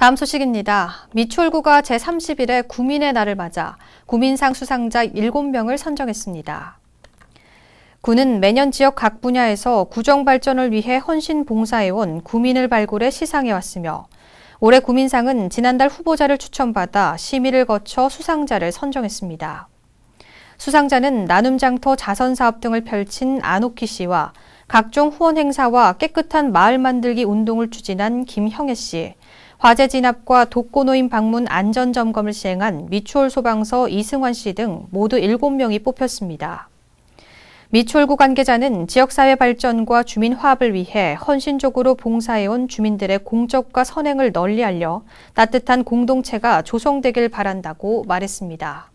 다음 소식입니다. 미추홀구가 제31회 구민의 날을 맞아 구민상 수상자 7명을 선정했습니다. 군은 매년 지역 각 분야에서 구정 발전을 위해 헌신 봉사해온 구민을 발굴해 시상해왔으며 올해 구민상은 지난달 후보자를 추천받아 심의를 거쳐 수상자를 선정했습니다. 수상자는 나눔장터 자선사업 등을 펼친 아노키 씨와 각종 후원 행사와 깨끗한 마을 만들기 운동을 추진한 김형애 씨, 화재 진압과 독거노인 방문 안전 점검을 시행한 미추홀 소방서 이승환 씨 등 모두 7명이 뽑혔습니다. 미추홀구 관계자는 지역사회 발전과 주민 화합을 위해 헌신적으로 봉사해온 주민들의 공적과 선행을 널리 알려 따뜻한 공동체가 조성되길 바란다고 말했습니다.